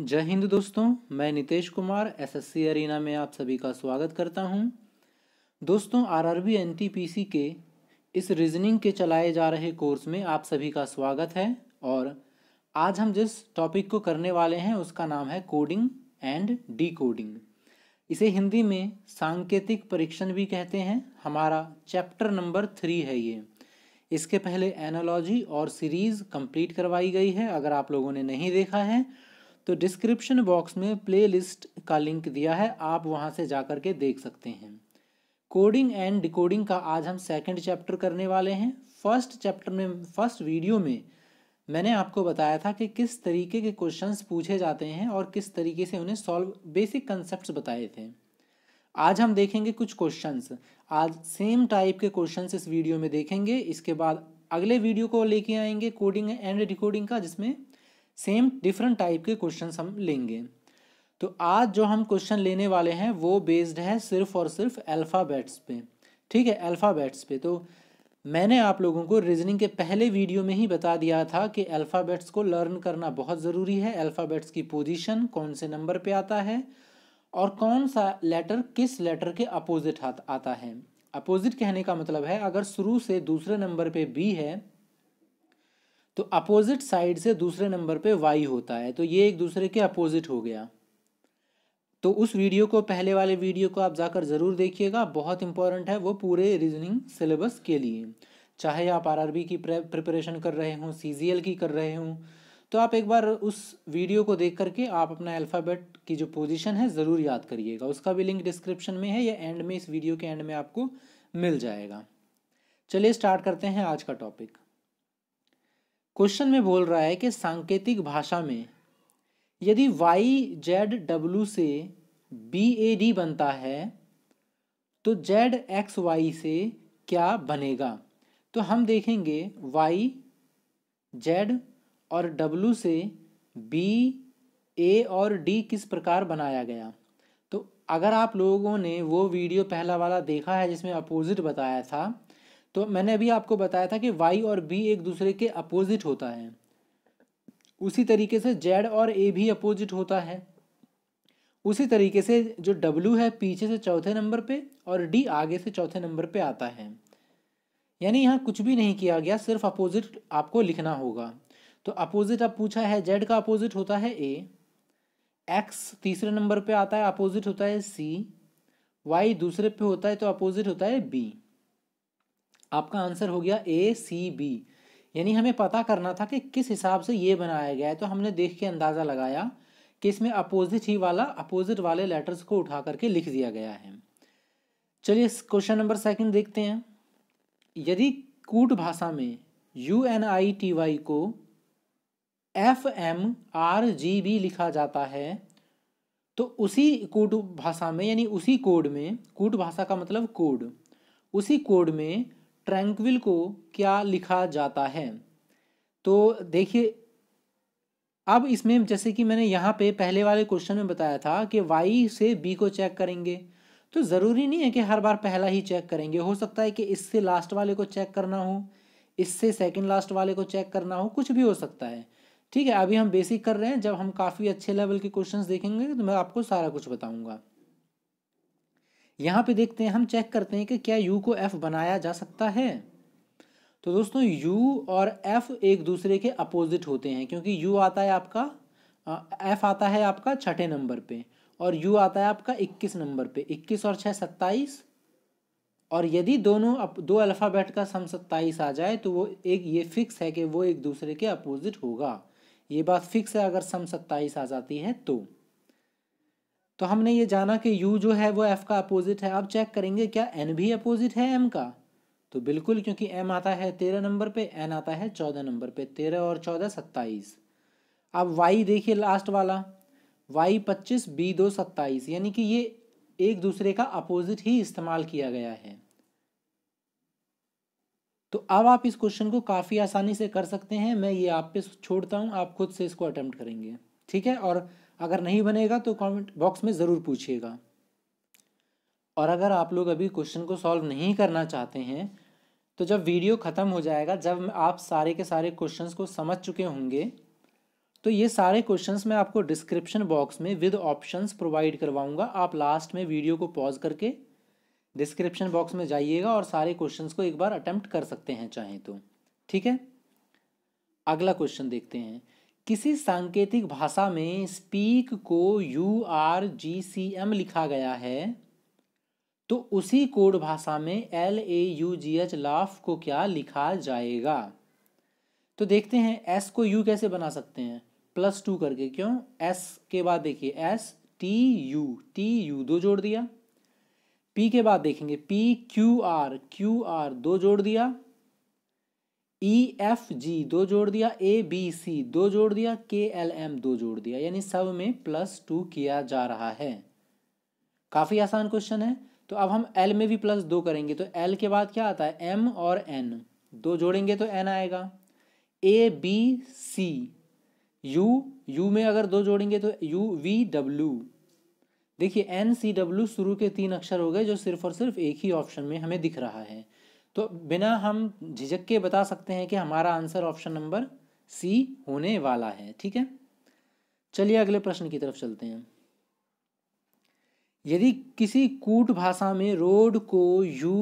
जय हिंद दोस्तों मैं नितेश कुमार एसएससी अरीना में आप सभी का स्वागत करता हूं। दोस्तों आरआरबी एनटीपीसी के इस रीजनिंग के चलाए जा रहे कोर्स में आप सभी का स्वागत है और आज हम जिस टॉपिक को करने वाले हैं उसका नाम है कोडिंग एंड डीकोडिंग। इसे हिंदी में सांकेतिक परीक्षण भी कहते हैं हमारा चैप्टर नंबर थ्री है ये इसके पहले एनोलॉजी और सीरीज़ कंप्लीट करवाई गई है अगर आप लोगों ने नहीं देखा है तो डिस्क्रिप्शन बॉक्स में प्लेलिस्ट का लिंक दिया है आप वहाँ से जा कर के देख सकते हैं कोडिंग एंड डिकोडिंग का आज हम सेकंड चैप्टर करने वाले हैं फर्स्ट चैप्टर में फर्स्ट वीडियो में मैंने आपको बताया था कि किस तरीके के क्वेश्चंस पूछे जाते हैं और किस तरीके से उन्हें सॉल्व बेसिक कंसेप्ट बताए थे आज हम देखेंगे कुछ क्वेश्चंस आज सेम टाइप के क्वेश्चंस इस वीडियो में देखेंगे इसके बाद अगले वीडियो को लेके आएंगे कोडिंग एंड डिकोडिंग का जिसमें सेम डिफरेंट टाइप के क्वेश्चन हम लेंगे तो आज जो हम क्वेश्चन लेने वाले हैं वो बेस्ड है सिर्फ और सिर्फ अल्फ़ाबेट्स पे ठीक है अल्फ़ाबेट्स पे तो मैंने आप लोगों को रीजनिंग के पहले वीडियो में ही बता दिया था कि अल्फ़ाबेट्स को लर्न करना बहुत ज़रूरी है अल्फ़ाबेट्स की पोजीशन कौन से नंबर पे आता है और कौन सा लेटर किस लेटर के अपोजिट आता है अपोजिट कहने का मतलब है अगर शुरू से दूसरे नंबर पर बी है तो अपोजिट साइड से दूसरे नंबर पे वाई होता है तो ये एक दूसरे के अपोजिट हो गया तो उस वीडियो को पहले वाले वीडियो को आप जाकर ज़रूर देखिएगा बहुत इंपॉर्टेंट है वो पूरे रीजनिंग सिलेबस के लिए चाहे आप आरआरबी की प्रिपरेशन कर रहे हों सीजीएल की कर रहे हों तो आप एक बार उस वीडियो को देख करके आप अपना अल्फ़ाबेट की जो पोजीशन है ज़रूर याद करिएगा उसका भी लिंक डिस्क्रिप्शन में है या एंड में इस वीडियो के एंड में आपको मिल जाएगा चलिए स्टार्ट करते हैं आज का टॉपिक क्वेश्चन में बोल रहा है कि सांकेतिक भाषा में यदि वाई जेड डब्ल्यू से बी ए डी बनता है तो जेड एक्स वाई से क्या बनेगा तो हम देखेंगे वाई जेड और डब्ल्यू से बी ए और डी किस प्रकार बनाया गया तो अगर आप लोगों ने वो वीडियो पहला वाला देखा है जिसमें अपोजिट बताया था तो मैंने अभी आपको बताया था कि वाई और बी एक दूसरे के अपोजिट होता है उसी तरीके से जेड और ए भी अपोजिट होता है उसी तरीके से जो डब्ल्यू है पीछे से चौथे नंबर पे और डी आगे से चौथे नंबर पे आता है यानी यहाँ कुछ भी नहीं किया गया सिर्फ अपोजिट आपको लिखना होगा तो अपोजिट अब पूछा है जेड का अपोजिट होता है ए एक्स तीसरे नंबर पे आता है अपोजिट होता है सी वाई दूसरे पे होता है तो अपोजिट होता है बी आपका आंसर हो गया ए सी बी यानी हमें पता करना था कि किस हिसाब से ये बनाया गया है तो हमने देख के अंदाज़ा लगाया कि इसमें अपोजिट ही वाला अपोजिट वाले लेटर्स को उठा करके लिख दिया गया है चलिए क्वेश्चन नंबर सेकंड देखते हैं यदि कूट भाषा में U N I T Y को F M R G B लिखा जाता है तो उसी कूट भाषा में यानी उसी कोड में कूट भाषा का मतलब कोड उसी कोड में ट्रैंक्विल को क्या लिखा जाता है तो देखिए अब इसमें जैसे कि मैंने यहाँ पे पहले वाले क्वेश्चन में बताया था कि वाई से बी को चेक करेंगे तो ज़रूरी नहीं है कि हर बार पहला ही चेक करेंगे हो सकता है कि इससे लास्ट वाले को चेक करना हो इससे सेकंड लास्ट वाले को चेक करना हो कुछ भी हो सकता है ठीक है अभी हम बेसिक कर रहे हैं जब हम काफ़ी अच्छे लेवल के क्वेश्चंस देखेंगे तो मैं आपको सारा कुछ बताऊंगा यहाँ पे देखते हैं हम चेक करते हैं कि क्या यू को एफ बनाया जा सकता है तो दोस्तों यू और एफ एक दूसरे के अपोजिट होते हैं क्योंकि यू आता है आपका एफ आता है आपका छठे नंबर पे और यू आता है आपका इक्कीस नंबर पे इक्कीस और छः सत्ताईस और यदि दोनों अप, दो अल्फ़ाबेट का सम सत्ताईस आ जाए तो वो एक ये फिक्स है कि वो एक दूसरे के अपोजिट होगा ये बात फिक्स है अगर सम सत्ताईस आ जाती है तो तो हमने ये जाना कि यू जो है वो एफ का अपोजिट है अब चेक करेंगे क्या एन भी अपोजिट है एम का तो बिल्कुल क्योंकि एम आता है तेरह नंबर पे एन आता है चौदह नंबर पे तेरह और चौदह सत्ताईस अब वाई देखिए लास्ट वाला वाई पच्चीस बी दो सत्ताईस यानी कि ये एक दूसरे का अपोजिट ही इस्तेमाल किया गया है तो अब आप इस क्वेश्चन को काफ़ी आसानी से कर सकते हैं मैं ये आप पे छोड़ता हूँ आप खुद से इसको अटैम्प्ट करेंगे ठीक है और अगर नहीं बनेगा तो कमेंट बॉक्स में ज़रूर पूछिएगा और अगर आप लोग अभी क्वेश्चन को सॉल्व नहीं करना चाहते हैं तो जब वीडियो ख़त्म हो जाएगा जब आप सारे के सारे क्वेश्चंस को समझ चुके होंगे तो ये सारे क्वेश्चंस मैं आपको डिस्क्रिप्शन बॉक्स में विद ऑप्शंस प्रोवाइड करवाऊंगा आप लास्ट में वीडियो को पॉज करके डिस्क्रिप्शन बॉक्स में जाइएगा और सारे क्वेश्चंस को एक बार अटेम्प्ट कर सकते हैं चाहें तो ठीक है अगला क्वेश्चन देखते हैं किसी सांकेतिक भाषा में स्पीक को U R G C M लिखा गया है तो उसी कोड भाषा में L A U G H laugh को क्या लिखा जाएगा तो देखते हैं एस को यू कैसे बना सकते हैं प्लस टू करके क्यों एस के बाद देखिए S T U T U दो जोड़ दिया पी के बाद देखेंगे P Q R Q R दो जोड़ दिया ई एफ जी दो जोड़ दिया ए बी सी दो जोड़ दिया के एल एम दो जोड़ दिया यानी सब में प्लस टू किया जा रहा है काफ़ी आसान क्वेश्चन है तो अब हम एल में भी प्लस दो करेंगे तो एल के बाद क्या आता है एम और एन दो जोड़ेंगे तो एन आएगा A B C U U में अगर दो जोड़ेंगे तो यू वी डब्ल्यू देखिए एन सी डब्ल्यू शुरू के तीन अक्षर हो गए जो सिर्फ और सिर्फ एक ही ऑप्शन में हमें दिख रहा है तो बिना हम झिझक के बता सकते हैं कि हमारा आंसर ऑप्शन नंबर सी होने वाला है ठीक है चलिए अगले प्रश्न की तरफ चलते हैं यदि किसी कूट भाषा में रोड को यू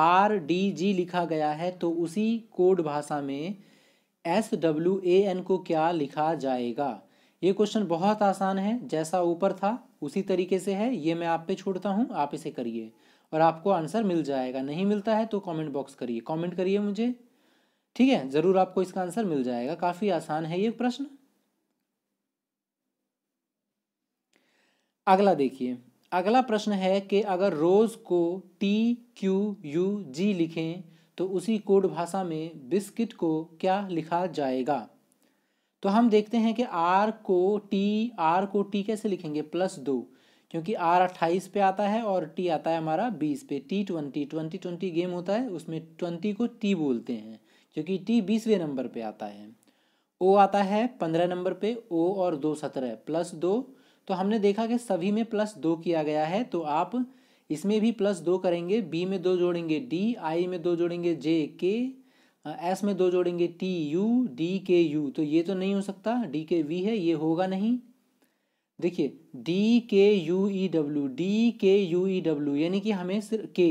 आर डी जी लिखा गया है तो उसी कोड भाषा में एस डब्ल्यू ए एन को क्या लिखा जाएगा ये क्वेश्चन बहुत आसान है जैसा ऊपर था उसी तरीके से है ये मैं आप पे छोड़ता हूँ आप इसे करिए और आपको आंसर मिल जाएगा नहीं मिलता है तो कमेंट बॉक्स करिए कमेंट करिए मुझे ठीक है ज़रूर आपको इसका आंसर मिल जाएगा काफ़ी आसान है ये प्रश्न अगला देखिए अगला प्रश्न है कि अगर रोज़ को टी क्यू यू जी लिखें तो उसी कोड भाषा में बिस्किट को क्या लिखा जाएगा तो हम देखते हैं कि आर को टी आर को टी कैसे लिखेंगे प्लस दो क्योंकि आर अट्ठाईस पे आता है और टी आता है हमारा बीस पे T twenty twenty twenty game होता है उसमें ट्वेंटी को टी बोलते हैं क्योंकि टी बीसवें नंबर पे आता है ओ आता है पंद्रह नंबर पे ओ और दो सत्रह प्लस दो तो हमने देखा कि सभी में प्लस दो किया गया है तो आप इसमें भी प्लस दो करेंगे बी में दो जोड़ेंगे डी आई में दो जोड़ेंगे जे के एस में दो जोड़ेंगे T U D K U तो ये तो नहीं हो सकता डी के वी है ये होगा नहीं देखिए D K U E W D K U E W यानी कि हमें सिर्फ के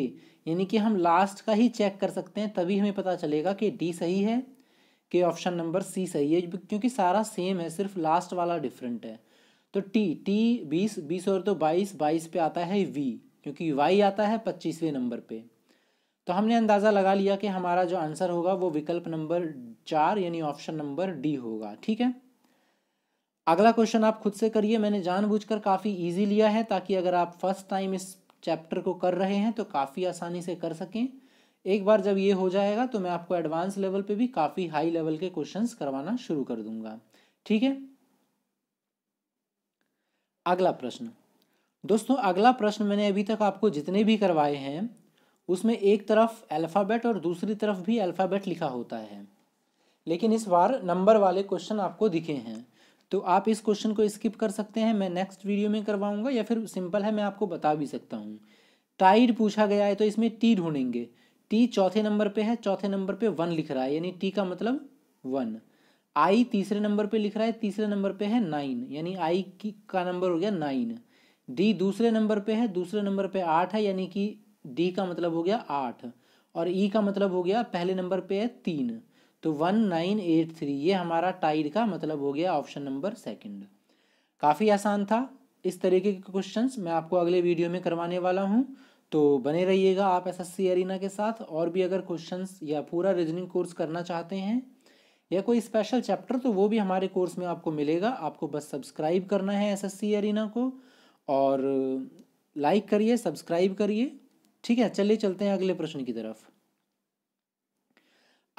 यानी कि हम लास्ट का ही चेक कर सकते हैं तभी हमें पता चलेगा कि डी सही है कि ऑप्शन नंबर सी सही है क्योंकि सारा सेम है सिर्फ लास्ट वाला डिफरेंट है तो टी टी बीस बीस और तो बाईस बाईस पे आता है वी क्योंकि वाई आता है पच्चीसवें नंबर पे तो हमने अंदाज़ा लगा लिया कि हमारा जो आंसर होगा वो विकल्प नंबर चार यानी ऑप्शन नंबर डी होगा ठीक है अगला क्वेश्चन आप खुद से करिए मैंने जानबूझकर काफ़ी ईजी लिया है ताकि अगर आप फर्स्ट टाइम इस चैप्टर को कर रहे हैं तो काफ़ी आसानी से कर सकें एक बार जब ये हो जाएगा तो मैं आपको एडवांस लेवल पे भी काफ़ी हाई लेवल के क्वेश्चंस करवाना शुरू कर दूंगा ठीक है अगला प्रश्न दोस्तों अगला प्रश्न मैंने अभी तक आपको जितने भी करवाए हैं उसमें एक तरफ अल्फ़ाबेट और दूसरी तरफ भी अल्फ़ाबेट लिखा होता है लेकिन इस बार नंबर वाले क्वेश्चन आपको दिखे हैं तो आप इस क्वेश्चन को स्किप कर सकते हैं मैं नेक्स्ट वीडियो में करवाऊंगा या फिर सिंपल है मैं आपको बता भी सकता हूँ टाइड पूछा गया है तो इसमें टी ढूंढेंगे टी चौथे नंबर पे है चौथे नंबर पे वन लिख रहा है यानी टी का मतलब वन आई तीसरे नंबर पे लिख रहा है तीसरे नंबर पे है नाइन यानी आई की का नंबर हो गया नाइन डी दूसरे नंबर पे है दूसरे नंबर पे आठ है यानी कि डी का मतलब हो गया आठ और ई e का मतलब हो गया पहले नंबर पे है तीन तो वन नाइन एट थ्री ये हमारा टाइड का मतलब हो गया ऑप्शन नंबर सेकंड काफ़ी आसान था इस तरीके के क्वेश्चंस मैं आपको अगले वीडियो में करवाने वाला हूँ तो बने रहिएगा आप एस एस अरीना के साथ और भी अगर क्वेश्चंस या पूरा रीजनिंग कोर्स करना चाहते हैं या कोई स्पेशल चैप्टर तो वो भी हमारे कोर्स में आपको मिलेगा आपको बस सब्सक्राइब करना है एस एस अरीना को और लाइक करिए सब्सक्राइब करिए ठीक है चलिए चलते हैं अगले प्रश्न की तरफ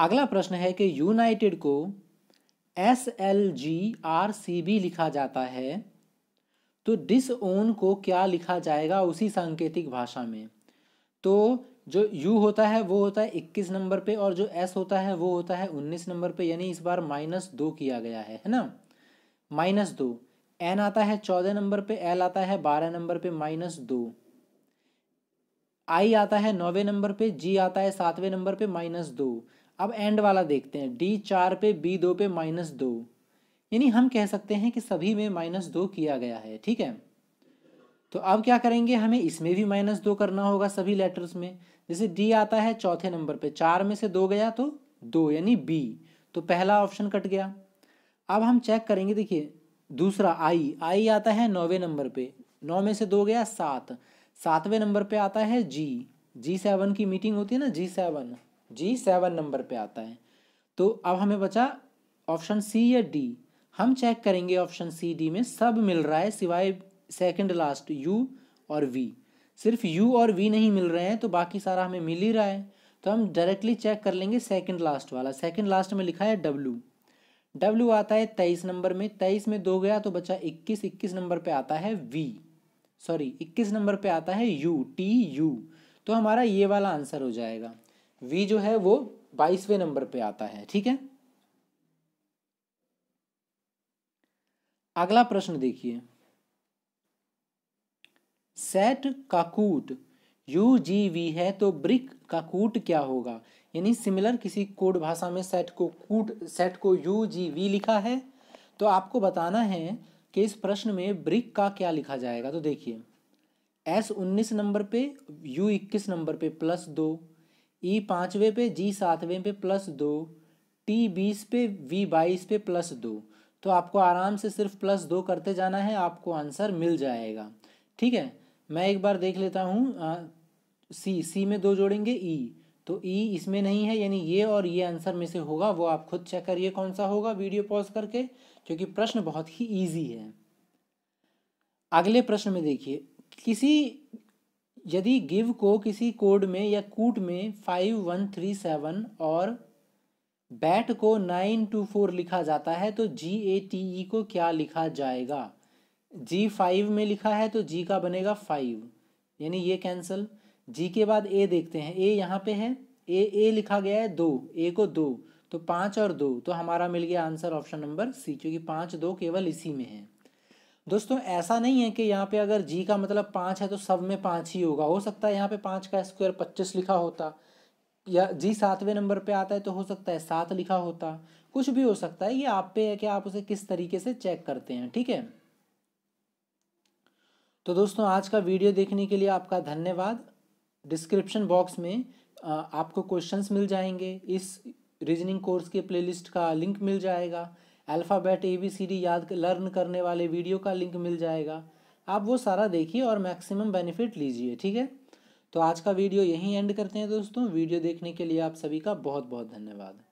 अगला प्रश्न है कि यूनाइटेड को S L G R C B लिखा जाता है तो ओन को क्या लिखा जाएगा उसी सांकेतिक भाषा में तो जो यू होता है वो होता है इक्कीस नंबर पे और जो एस होता है वो होता है उन्नीस नंबर पे यानी इस बार माइनस दो किया गया है है ना माइनस दो एन आता है चौदह नंबर पे एल आता है बारह नंबर पे माइनस दो आई आता है नौवे नंबर पे जी आता है सातवें नंबर पे माइनस दो अब एंड वाला देखते हैं डी चार पे बी दो पे माइनस दो यानी हम कह सकते हैं कि सभी में माइनस दो किया गया है ठीक है तो अब क्या करेंगे हमें इसमें भी माइनस दो करना होगा सभी लेटर्स में जैसे डी आता है चौथे नंबर पे चार में से दो गया तो दो यानी बी तो पहला ऑप्शन कट गया अब हम चेक करेंगे देखिए दूसरा आई आई आता है नौवे नंबर पे नौ में से दो गया सात सातवें नंबर पे आता है जी जी सेवन की मीटिंग होती है ना G seven G seven number पे आता है तो अब हमें बचा ऑप्शन सी या डी हम चेक करेंगे ऑप्शन सी डी में सब मिल रहा है सिवाय सेकंड लास्ट यू और वी सिर्फ यू और वी नहीं मिल रहे हैं तो बाकी सारा हमें मिल ही रहा है तो हम डायरेक्टली चेक कर लेंगे सेकंड लास्ट वाला सेकंड लास्ट में लिखा है डब्लू डब्लू आता है तेईस नंबर में तेईस में दो गया तो बचा इक्कीस इक्कीस नंबर पर आता है वी सॉरी इक्कीस नंबर पर आता है यू टी यू तो हमारा ये वाला आंसर हो जाएगा वी जो है वो बाईसवें नंबर पे आता है ठीक है अगला प्रश्न देखिए सेट काकूट यू जी वी है तो ब्रिक का कूट क्या होगा यानी सिमिलर किसी कोड भाषा में सेट को कूट सेट को यू जी वी लिखा है तो आपको बताना है कि इस प्रश्न में ब्रिक का क्या लिखा जाएगा तो देखिए एस उन्नीस नंबर पे यू इक्कीस नंबर पे प्लस दो ई पाँचवें पे जी सातवें पे प्लस दो टी बीस पे वी बाईस पे प्लस दो तो आपको आराम से सिर्फ प्लस दो करते जाना है आपको आंसर मिल जाएगा ठीक है मैं एक बार देख लेता हूँ सी सी में दो जोड़ेंगे ई तो ई इसमें नहीं है यानी ये और ये आंसर में से होगा वो आप खुद चेक करिए कौन सा होगा वीडियो पॉज करके क्योंकि प्रश्न बहुत ही ईजी है अगले प्रश्न में देखिए किसी यदि गिव को किसी कोड में या कूट में फाइव वन थ्री सेवन और बैट को नाइन टू फोर लिखा जाता है तो जी ए टी ई को क्या लिखा जाएगा जी फाइव में लिखा है तो जी का बनेगा फाइव यानी ये कैंसिल जी के बाद ए देखते हैं ए यहाँ पे है ए ए लिखा गया है दो ए को दो तो पाँच और दो तो हमारा मिल गया आंसर ऑप्शन नंबर सी क्योंकि पाँच दो केवल इसी में है दोस्तों ऐसा नहीं है कि यहाँ पे अगर जी का मतलब पाँच है तो सब में पाँच ही होगा हो सकता है यहाँ पे पाँच का स्क्वायर पच्चीस लिखा होता या जी सातवें नंबर पे आता है तो हो सकता है सात लिखा होता कुछ भी हो सकता है ये आप पे है कि आप उसे किस तरीके से चेक करते हैं ठीक है तो दोस्तों आज का वीडियो देखने के लिए आपका धन्यवाद डिस्क्रिप्शन बॉक्स में आपको क्वेश्चन मिल जाएंगे इस रीजनिंग कोर्स के प्ले का लिंक मिल जाएगा alphabet A B C D याद लर्न करने वाले वीडियो का लिंक मिल जाएगा आप वो सारा देखिए और मैक्सिमम बेनिफिट लीजिए ठीक है तो आज का वीडियो यहीं एंड करते हैं दोस्तों वीडियो देखने के लिए आप सभी का बहुत बहुत धन्यवाद